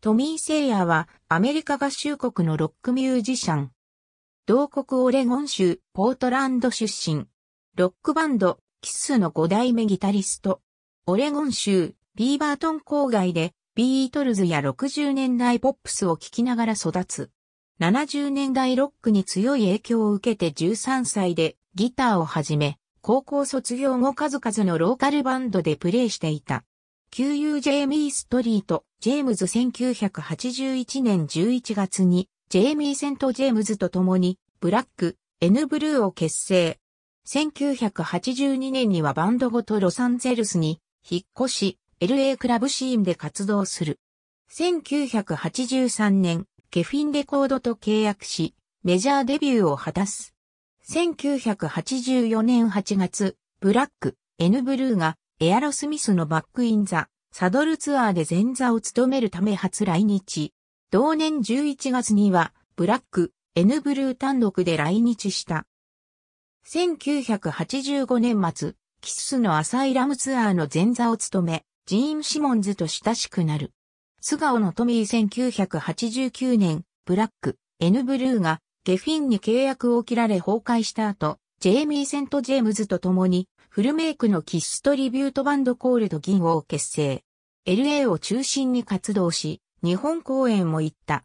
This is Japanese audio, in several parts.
トミー・セイヤはアメリカ合衆国のロックミュージシャン。同国オレゴン州ポートランド出身。ロックバンドキッスの5代目ギタリスト。オレゴン州ビーバートン郊外でビートルズや60年代ポップスを聴きながら育つ。70年代ロックに強い影響を受けて13歳でギターを始め、高校卒業後数々のローカルバンドでプレーしていた。旧友ジェイミー・ストリート、ジェームズ1981年11月に、ジェイミー・セント・ジェームズと共に、ブラック、エヌ・ブルーを結成。1982年にはバンドごとロサンゼルスに引っ越し、LA クラブシーンで活動する。1983年、ケフィンレコードと契約し、メジャーデビューを果たす。1984年8月、ブラック、N ブルーがエアロスミスのバックインザ、サドルツアーで前座を務めるため初来日。同年11月には、ブラック、エヌブルー単独で来日した。1985年末、キスの浅いラムツアーの前座を務め、ジーン・シモンズと親しくなる。素顔のトミー1989年、ブラック、エヌブルーが、ゲフィンに契約を切られ崩壊した後、ジェイミー・セント・ジェームズと共に、フルメイクのキッストリビュートバンドコールド銀を結成。LA を中心に活動し、日本公演も行った。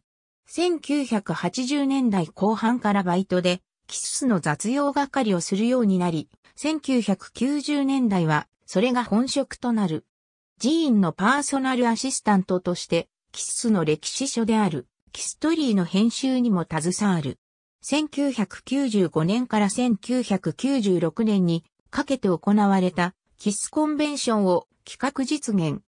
1980年代後半からバイトで、キッスの雑用係をするようになり、1990年代は、それが本職となる。寺院のパーソナルアシスタントとして、キッスの歴史書である、キストリーの編集にも携わる。1995年から1996年にかけて行われたキスコンベンションを企画実現。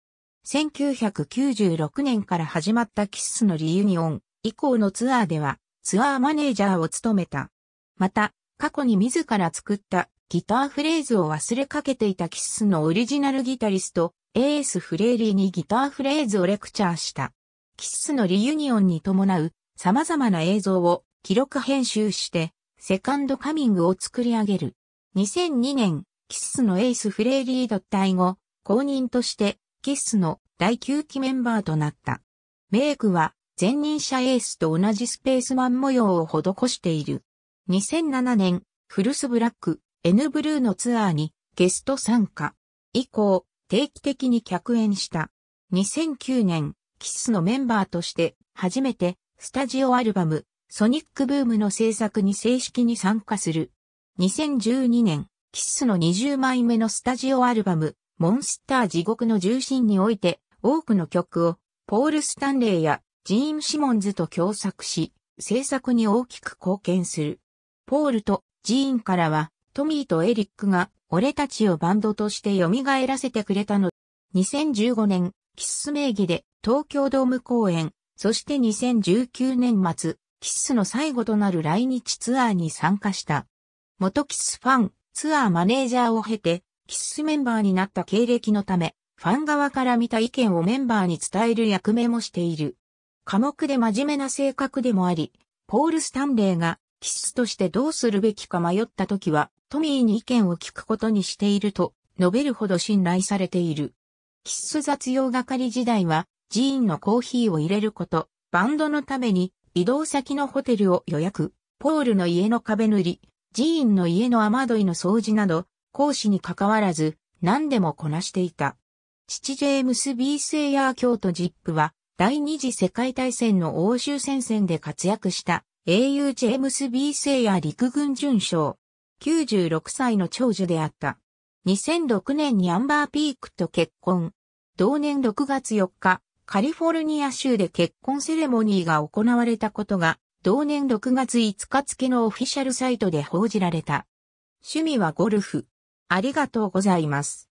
1996年から始まったキスのリユニオン以降のツアーではツアーマネージャーを務めた。また、過去に自ら作ったギターフレーズを忘れかけていたキスのオリジナルギタリスト、エース・フレーリーにギターフレーズをレクチャーした。キスのリユニオンに伴う様々な映像を記録編集して、セカンドカミングを作り上げる。2002年、キッスのエース・フレーリード対後、公認として、キッスの第9期メンバーとなった。メイクは、前任者エースと同じスペースマン模様を施している。2007年、フルスブラック、N ブルーのツアーにゲスト参加。以降、定期的に客演した。2009年、キスのメンバーとして初めてスタジオアルバムソニックブームの制作に正式に参加する。2012年、キッスの20枚目のスタジオアルバム、モンスター地獄の重心において、多くの曲を、ポール・スタンレーやジーン・シモンズと共作し、制作に大きく貢献する。ポールとジーンからは、トミーとエリックが、俺たちをバンドとして蘇らせてくれたの。2015年、キッス名義で東京ドーム公演、そして2019年末、キッスの最後となる来日ツアーに参加した。元キッスファン、ツアーマネージャーを経て、キッスメンバーになった経歴のため、ファン側から見た意見をメンバーに伝える役目もしている。寡黙で真面目な性格でもあり、ポール・スタンレーが、キッスとしてどうするべきか迷った時は、トミーに意見を聞くことにしていると、述べるほど信頼されている。キッス雑用係時代は、寺院のコーヒーを入れること、バンドのために移動先のホテルを予約、ポールの家の壁塗り、寺院の家の雨どいの掃除など、講師に関わらず、何でもこなしていた。父ジェームス・ビースエアー京都ジップは、第二次世界大戦の欧州戦線で活躍した英雄ジェームス・ビースエアー陸軍准将。96歳の長女であった。2006年にアンバー・ピークと結婚。同年6月4日、カリフォルニア州で結婚セレモニーが行われたことが、同年6月5日付のオフィシャルサイトで報じられた。趣味はゴルフ。ありがとうございます。